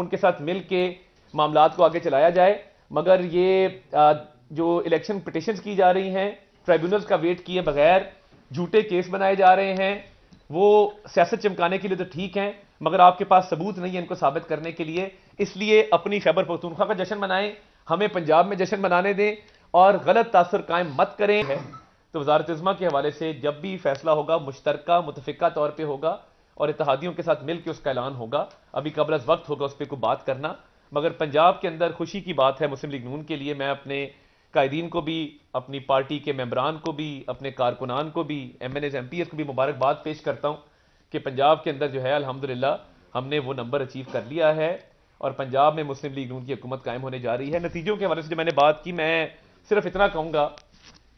उनके साथ मिल के मामला को आगे चलाया जाए मगर ये आ, जो इलेक्शन पटिशन की जा रही हैं ट्राइब्यूनल्स का वेट किए बगैर झूठे केस बनाए जा रहे हैं वो सियासत चमकाने के लिए तो ठीक हैं मगर आपके पास सबूत नहीं है इनको साबित करने के लिए इसलिए अपनी खैबर पख्तूनख्वा का जश्न मनाएं हमें पंजाब में जश्न मनाने दें और गलत तासर कायम मत करें तो वजारतमा के हवाले से जब भी फैसला होगा मुश्तरका मुतफिका तौर पर होगा और इतिहादियों के साथ मिलकर उसका ऐलान होगा अभी कबरज वक्त होगा उस पर कोई बात करना मगर पंजाब के अंदर खुशी की बात है मुस्लिम लीग नून के लिए मैं अपने कायदीन को भी अपनी पार्टी के मेम्बरान को भी अपने कारकुनान को भी M N As M P S को भी मुबारकबाद पेश करता हूँ कि पंजाब के अंदर जो है अलहमदिल्ला हमने वो नंबर अचीव कर लिया है और पंजाब में मुस्लिम लीग नून की हुकूमत कायम होने जा रही है नतीजों के हवाले से जो मैंने बात की मैं सिर्फ इतना कहूँगा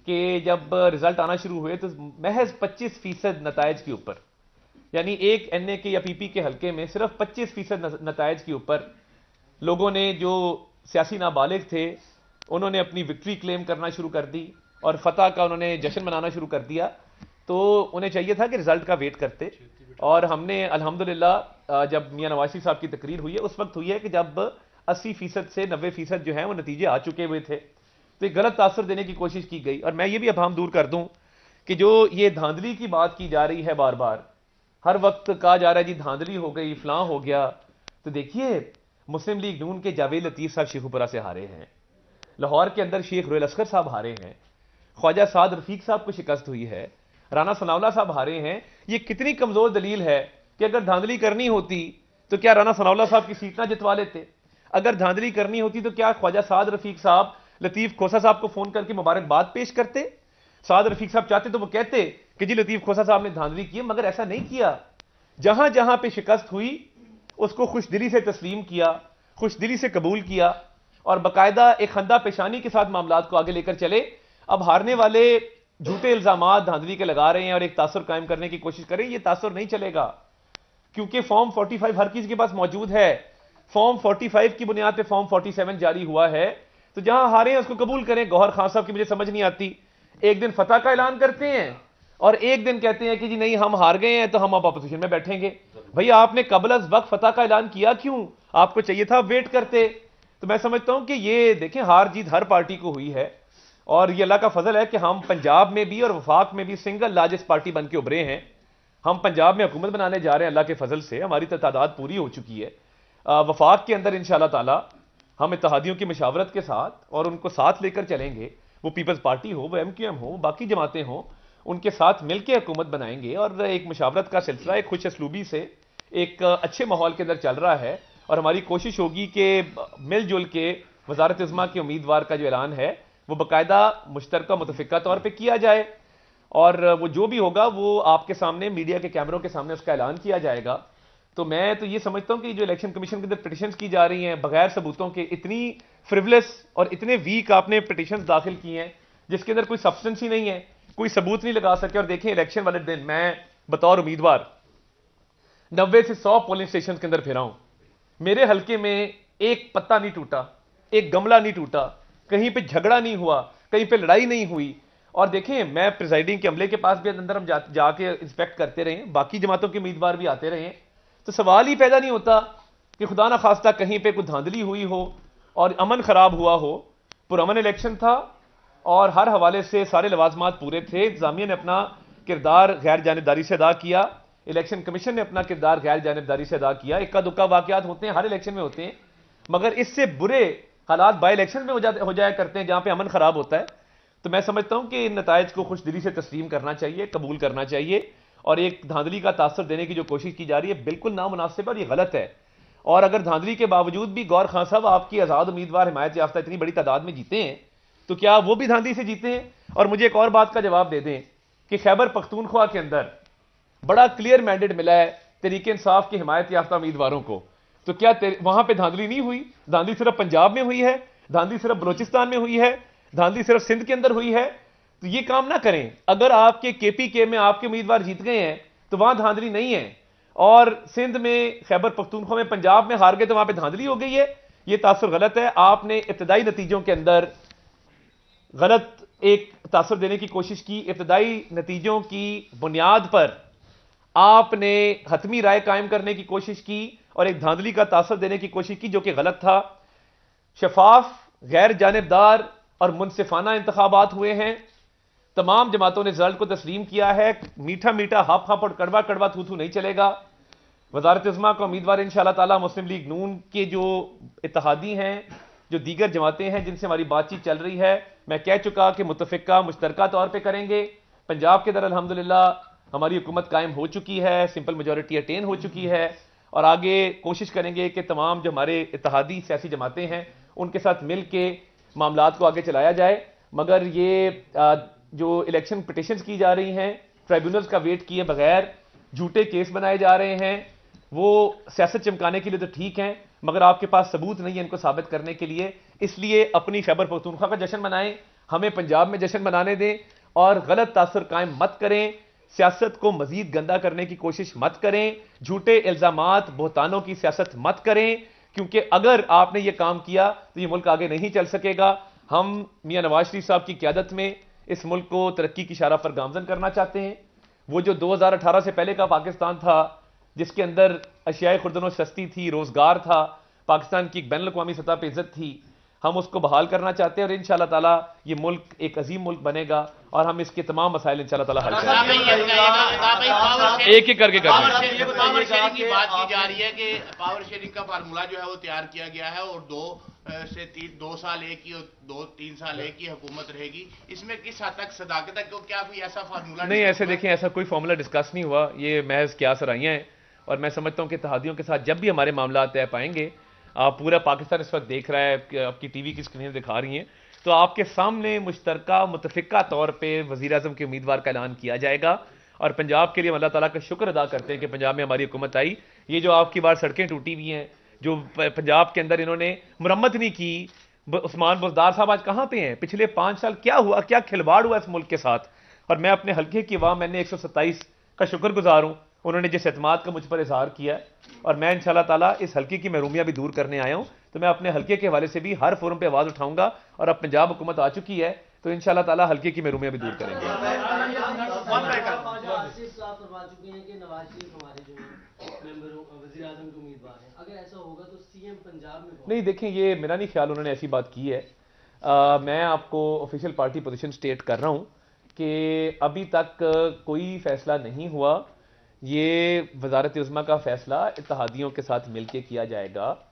कि जब रिजल्ट आना शुरू हुए तो महज पच्चीस फीसद नतज के ऊपर यानी एक एन के या पीपी के हलके में सिर्फ 25 फीसद नतज के ऊपर लोगों ने जो सियासी नाबालिग थे उन्होंने अपनी विक्ट्री क्लेम करना शुरू कर दी और फतह का उन्होंने जश्न मनाना शुरू कर दिया तो उन्हें चाहिए था कि रिजल्ट का वेट करते और हमने अल्हम्दुलिल्लाह जब मियाँ नवाजी साहब की तकरीर हुई है उस वक्त हुई है कि जब 80 फीसद से 90 फीसद जो है वो नतीजे आ चुके हुए थे तो एक गलत तासर देने की कोशिश की गई और मैं ये भी अब हम दूर कर दूँ कि जो ये धांधली की बात की जा रही है बार बार हर वक्त कहा जा रहा है जी धांधली हो गई फलां हो गया तो देखिए मुस्लिम लीग नून के जावेद लतीफ़ साहब शेखुपुरा से हारे हैं लाहौर के अंदर शेख रोयल असकर साहब हारे हैं ख्वाजा साद रफीक साहब को शिकस्त हुई है राना सनावला साहब हारे हैं ये कितनी कमज़ोर दलील है कि अगर धांधली करनी होती तो क्या राना सनावला साहब की सीट ना जितवा लेते अगर धांधली करनी होती तो क्या ख्वाजा साद रफीक साहब लतीफ़ खोसा साहब को फ़ोन करके मुबारकबाद पेश करते साद रफीक साहब चाहते तो वो कहते कि जी लतीफ खोसा साहब ने धांधली की मगर ऐसा नहीं किया जहां जहां पर शिकस्त हुई उसको खुश दिली से तस्लीम किया खुश दिली से कबूल किया और बाकायदा एक खंदा पेशानी के साथ मामला को आगे लेकर चले अब हारने वाले झूठे इल्जाम धांधली के लगा रहे हैं और एक तासर कायम करने की कोशिश करें यह तासर नहीं चलेगा क्योंकि फॉर्म 45 हर किसी के पास मौजूद है फॉर्म 45 की बुनियाद पे फॉर्म 47 जारी हुआ है तो जहां हारे हैं उसको कबूल करें गौहर खान साहब की मुझे समझ नहीं आती एक दिन फतह का ऐलान करते हैं और एक दिन कहते हैं कि जी नहीं हम हार गए हैं तो हम आप अपोजिशन में बैठेंगे भैया आपने कबल अज वक्त फतह का ऐलान किया क्यों आपको चाहिए था वेट करते तो मैं समझता हूं कि ये देखें हार जीत हर पार्टी को हुई है और ये अल्लाह का फजल है कि हम पंजाब में भी और वफाक में भी सिंगल लार्जेस्ट पार्टी बन के उभरे हैं हम पंजाब में हुकूमत बनाने जा रहे हैं अल्लाह के फजल से हमारी तादाद पूरी हो चुकी है वफाक के अंदर इन ताला हम इतिहादियों की मशावरत के साथ और उनको साथ लेकर चलेंगे वो पीपल्स पार्टी हो वो एम क्यू एम हो बाकी जमातें हों उनके साथ मिलकर हुकूमत बनाएंगे और एक मुशावरत का सिलसिला एक खुश असलूबी से एक अच्छे माहौल के अंदर चल रहा है और हमारी कोशिश होगी कि मिलजुल के वजारत इजमा के उम्मीदवार का जो ऐलान है वो बाकायदा मुश्तरक मुतफिका तौर पर किया जाए और वो जो भी होगा वो आपके सामने मीडिया के कैमरों के सामने उसका ऐलान किया जाएगा तो मैं तो ये समझता हूँ कि जो इलेक्शन कमीशन के अंदर पिटिशन की जा रही हैं बगैर सबूतों के इतनी फ्रिवलेस और इतने वीक आपने पटिशन दाखिल किए हैं जिसके अंदर कोई सब्सटेंस ही नहीं है कोई सबूत नहीं लगा सके और देखें इलेक्शन वाले दिन मैं बतौर उम्मीदवार नब्बे से सौ पोलिंग स्टेशन के अंदर फिरा हूं मेरे हलके में एक पत्ता नहीं टूटा एक गमला नहीं टूटा कहीं पे झगड़ा नहीं हुआ कहीं पे लड़ाई नहीं हुई और देखें मैं प्रिजाइडिंग के अमले के पास भी अंदर हम जा, जाके इंस्पेक्ट करते रहे बाकी जमातों के उम्मीदवार भी आते रहे तो सवाल ही पैदा नहीं होता कि खुदा ना खास्ता कहीं पे कोई धांधली हुई हो और अमन खराब हुआ हो पुरमन इलेक्शन था और हर हवाले से सारे लवाजमात पूरे थे इंतजामिया ने अपना किरदार गैर जानबदारी से अदा किया इलेक्शन कमीशन ने अपना किरदार गैर जानबदारी से अदा किया इक्का दुक्का वाकत होते हैं हर इलेक्शन में होते हैं मगर इससे बुरे हालात बाई इलेक्शन में हो जाते हो जाया करते हैं जहां पर अमन खराब होता है तो मैं समझता हूं कि इन नतज को खुश दिली से तस्लीम करना चाहिए कबूल करना चाहिए और एक धांधली का तासर देने की जो कोशिश की जा रही है बिल्कुल नामनासिब और ये गलत है और अगर धांधली के बावजूद भी गौर खान साहब आपकी आज़ाद उम्मीदवार हिमायत याफ्ता इतनी बड़ी तादाद में जीते हैं तो क्या वो भी धांधली से जीते हैं और मुझे एक और बात का जवाब दे दें कि खैबर पख्तूनख्वा के अंदर बड़ा क्लियर मैंडेट मिला है तरीके इंसाफ के हिमायत याफ्ता उम्मीदवारों को तो क्या वहां पर धांधली नहीं हुई धांधली सिर्फ पंजाब में हुई है धांधली सिर्फ बलोचिस्तान में हुई है धांधली सिर्फ सिंध के अंदर हुई है तो ये काम ना करें अगर आपके केपीके में आपके उम्मीदवार जीत गए हैं तो वहां धांधली नहीं है और सिंध में खैबर पख्तूनखों में पंजाब में हार गए तो वहां पर धांधली हो गई है यह तासर गलत है आपने इब्तदाई नतीजों के अंदर गलत एक तासर देने की कोशिश की इब्तदाई नतीजों की बुनियाद पर आपने हतमी राय कायम करने की कोशिश की और एक धांधली का तासर देने की कोशिश की जो कि गलत था शफाफ गैर जानबदार और मुनसिफाना इंतबात हुए हैं तमाम जमातों ने रिजल्ट को तस्लीम किया है मीठा मीठा हप हप और कड़वा कड़वा थू थू नहीं चलेगा वजारत इजमा का उम्मीदवार इन ताला मुस्लिम लीग नून के जो इतिहादी हैं जो दीगर जमातें हैं जिनसे हमारी बातचीत चल रही है मैं कह चुका कि मुतफ़ा मुश्तरक तौर पर करेंगे पंजाब के दर अलहमदिल्ला हमारी हुकूमत कायम हो चुकी है सिंपल मेजोरिटी अटेन हो चुकी है और आगे कोशिश करेंगे कि तमाम जो हमारे इतिहादी सियासी जमातें हैं उनके साथ मिल के मामला को आगे चलाया जाए मगर ये जो इलेक्शन पिटिशन की जा रही हैं ट्राइब्यूनल्स का वेट किए बगैर झूठे केस बनाए जा रहे हैं वो सियासत चमकाने के लिए तो ठीक हैं मगर आपके पास सबूत नहीं है इनको साबित करने के लिए इसलिए अपनी खैबर पख्तूनख्वा का जश्न मनाएं हमें पंजाब में जश्न मनाने दें और गलत तासर कायम मत करें सियासत को मजीद गंदा करने की कोशिश मत करें झूठे इल्ज़ाम बहतानों की सियासत मत करें क्योंकि अगर आपने ये काम किया तो ये मुल्क आगे नहीं चल सकेगा हम मियाँ नवाज शरीफ साहब की क्यादत में इस मुल्क को तरक्की की शराह पर गामजन करना चाहते हैं वो जो 2018 से पहले का पाकिस्तान था जिसके अंदर अशियाई खुरदन सस्ती थी रोज़गार था पाकिस्तान की एक बैन अवी सतह पर इज़्ज़त थी हम उसको बहाल करना चाहते हैं और इन शाह तला ये मुल्क एक अजीम मुल्क बनेगा और हम इसके तमाम मसाइल इन शाह तला हल करेंगे एक एक करके करेंगे पावर शेयरिंग की बात की जा रही है कि पावर शेयरिंग का फार्मूला जो है वो तैयार किया गया है और दो से तीन दो साल एक ही दो तीन साल एक ही हुकूमत रहेगी इसमें किस हद तक सदाकत है क्योंकि क्या कोई ऐसा फार्मूला नहीं ऐसे देखें ऐसा कोई फार्मूला डिस्कस नहीं हुआ ये महज क्या सराइयाँ हैं और मैं समझता हूँ कि तहादियों के साथ जब भी हमारे मामला तय पाएंगे आप पूरा पाकिस्तान इस वक्त देख रहा है आपकी टी वी की स्क्रीन दिखा रही हैं तो आपके सामने मुश्तर मुतफिका तौर पर वजीर अजम के उम्मीदवार का ऐलान किया जाएगा और पंजाब के लिए अल्लाह ताला का शुक्र अदा करते हैं कि पंजाब में हमारी हुकूमत आई ये जो आपकी बार सड़कें टूटी हुई हैं जो पंजाब के अंदर इन्होंने मरम्मत नहीं की उस्मान बुजदार साहब आज कहाँ पे हैं पिछले पाँच साल क्या हुआ क्या खिलवाड़ हुआ इस मुल्क के साथ और मैं अपने हल्के की वाह मैंने एक सौ सत्ताईस का शुक्र गुजार हूँ उन्होंने जिस एतम का मुझ पर इजहार किया और मैं इन ताला इस हल्के की महरूमिया भी दूर करने आया हूँ तो मैं अपने हल्के के हवाले से भी हर फोरम पर आवाज़ उठाऊंगा और अब पंजाब हुकूमत आ चुकी है तो इन ताला हल्के की महरूमिया भी दूर करेंगे अगर ऐसा होगा तो सीएम पंजाब में नहीं देखें ये मेरा नहीं ख्याल उन्होंने ऐसी बात की है आ, मैं आपको ऑफिशियल पार्टी पोजीशन स्टेट कर रहा हूँ कि अभी तक कोई फैसला नहीं हुआ ये वजारत उज़मा का फैसला इतिहादियों के साथ मिलके किया जाएगा